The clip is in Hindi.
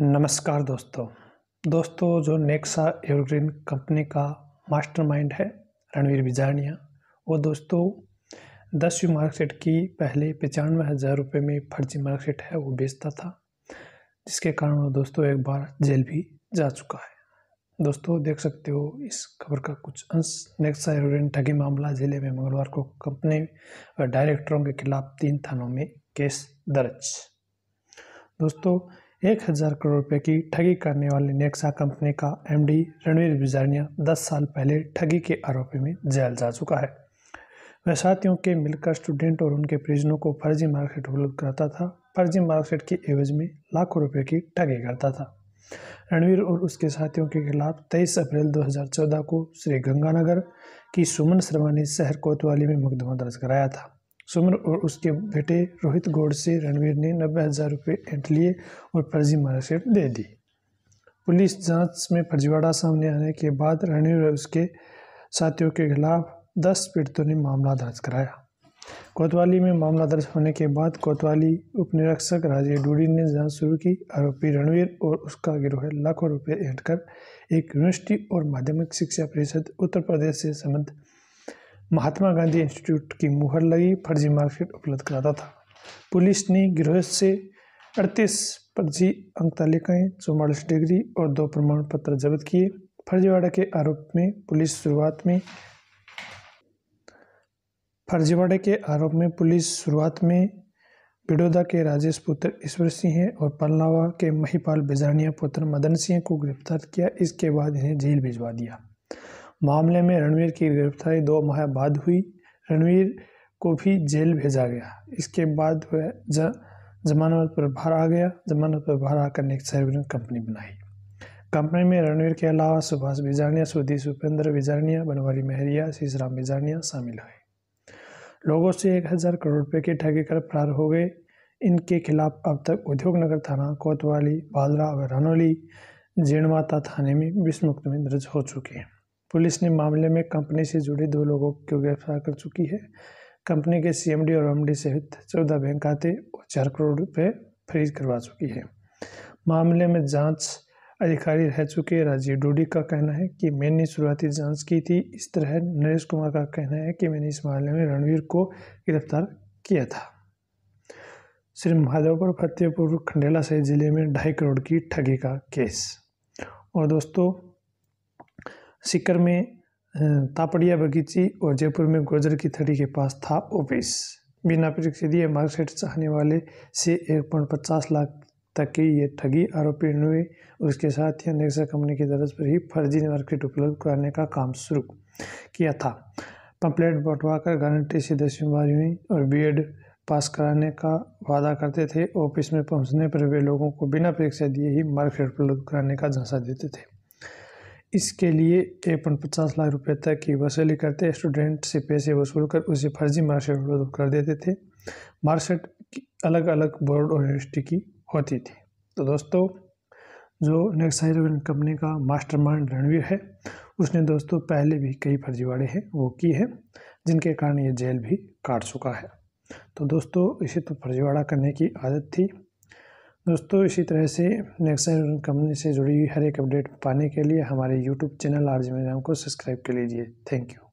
नमस्कार दोस्तों दोस्तों जो नेक्सा एवरग्रीन कंपनी का मास्टरमाइंड है रणवीर बिजानिया वो दोस्तों दसवीं मार्कशीट की पहले पचानवे हज़ार रुपये में फर्जी मार्कशीट है वो बेचता था जिसके कारण वो दोस्तों एक बार जेल भी जा चुका है दोस्तों देख सकते हो इस खबर का कुछ अंश नेक्सा एवरग्रीन ठगी मामला जिले में मंगलवार को कंपनी और डायरेक्टरों के खिलाफ तीन थानों में केस दर्ज दोस्तों एक हज़ार करोड़ रुपए की ठगी करने वाले नेक्सा कंपनी का एमडी रणवीर बिजारिया दस साल पहले ठगी के आरोपी में जेल जा चुका है वह साथियों के मिलकर स्टूडेंट और उनके परिजनों को फर्जी मार्कशीट उपलब्ध कराता था फर्जी मार्कशीट की एवज में लाखों रुपए की ठगी करता था रणवीर और उसके साथियों के खिलाफ 23 अप्रैल 2014 को श्री गंगानगर की सुमन ने शहर कोतवाली में मुकदमा दर्ज कराया था सुमन और उसके बेटे रोहित गौड़ से रणवीर ने नब्बे हज़ार रुपये एंट लिए और फर्जी मार्कशीट दे दी पुलिस जांच में फर्जीवाड़ा सामने आने के बाद रणवीर और उसके साथियों के खिलाफ दस पीड़ितों ने मामला दर्ज कराया कोतवाली में मामला दर्ज होने के बाद कोतवाली उपनिरीक्षक राजीव डूडी ने जांच शुरू की आरोपी रणवीर और उसका गिरोह लाखों रुपये एंट कर एक यूनिवर्सिटी और माध्यमिक शिक्षा परिषद उत्तर प्रदेश से संबंध महात्मा गांधी इंस्टीट्यूट की मुहर लगी फर्जी मार्कशीट उपलब्ध कराता था पुलिस ने गृहस्थ से अड़तीस फर्जी अंक तालिकाएँ चौवालीस डिग्री और दो प्रमाण पत्र जब्त किए फर्जीवाड़ा के आरोप में पुलिस शुरुआत में फर्जीवाड़े के आरोप में पुलिस शुरुआत में बिडोदा के राजेश पुत्र ईश्वर सिंह और पल्लावा के महिपाल बिजानिया पुत्र मदन सिंह को गिरफ्तार किया इसके बाद इन्हें जेल भिजवा दिया मामले में रणवीर की गिरफ्तारी दो माह बाद हुई रणवीर को भी जेल भेजा गया इसके बाद वह जमानत पर बाहर आ गया जमानत पर बाहर आकर ने एक सार्वजनिक कंपनी बनाई कंपनी में रणवीर के अलावा सुभाष बिजानिया सुधीर उपेंद्र बिजानिया बनवारी मेहरिया शीशराम बिजानिया शामिल हुए लोगों से एक हज़ार करोड़ रुपये की ठगी कर फरार हो गए इनके खिलाफ अब तक उद्योगनगर थाना कोतवाली बादरा व रनौली जीणमाता थाने में विस्मुक्त में दर्ज हो चुके हैं पुलिस ने मामले में कंपनी से जुड़े दो लोगों को गिरफ्तार कर चुकी है कंपनी के सीएमडी और एमडी सहित चौदह बैंक खाते और चार करोड़ रुपये फ्रीज करवा चुकी है मामले में जांच अधिकारी रह चुके राजीव डोडी का कहना है कि मैंने शुरुआती जांच की थी इस तरह नरेश कुमार का कहना है कि मैंने इस मामले में रणवीर को गिरफ्तार किया था श्री महादेवपुर फतेहपुर खंडेला सहित जिले में ढाई करोड़ की ठगी का केस और दोस्तों सीकर में तापड़िया बगीची और जयपुर में गोजर की थड़ी के पास था ऑफिस बिना परीक्षा दिए मार्कशीट चाहने वाले से एक पॉइंट पचास लाख तक की ये ठगी आरोपी हुए उसके साथ ही अनेक्सा कंपनी की तर्ज पर ही फर्जी मार्कशीट उपलब्ध कराने का काम शुरू किया था पंपलेट बंटवाकर गारंटी से दसवीं बारहवीं और बीएड पास कराने का वादा करते थे ऑफिस में पहुंचने पर वे लोगों को बिना परीक्षा दिए ही मार्कशीट उपलब्ध कराने का झांसा देते थे इसके लिए एक पॉइंट पचास लाख रुपए तक की वसूली करते स्टूडेंट से पैसे वसूल कर उसे फर्जी मार्कशीट उपलब्ध कर देते थे मार्कशीट अलग अलग बोर्ड और यूनिवर्सिटी की होती थी तो दोस्तों जो नेक्स्ट कंपनी का मास्टरमाइंड रणवीर है उसने दोस्तों पहले भी कई फर्जीवाड़े हैं वो किए हैं जिनके कारण ये जेल भी काट चुका है तो दोस्तों इसे तो फर्जीवाड़ा करने की आदत थी दोस्तों इसी तरह से नेक्स्ट कंपनी से जुड़ी हुई हर एक अपडेट पाने के लिए हमारे यूट्यूब चैनल आरजी मैदान को सब्सक्राइब कर लीजिए थैंक यू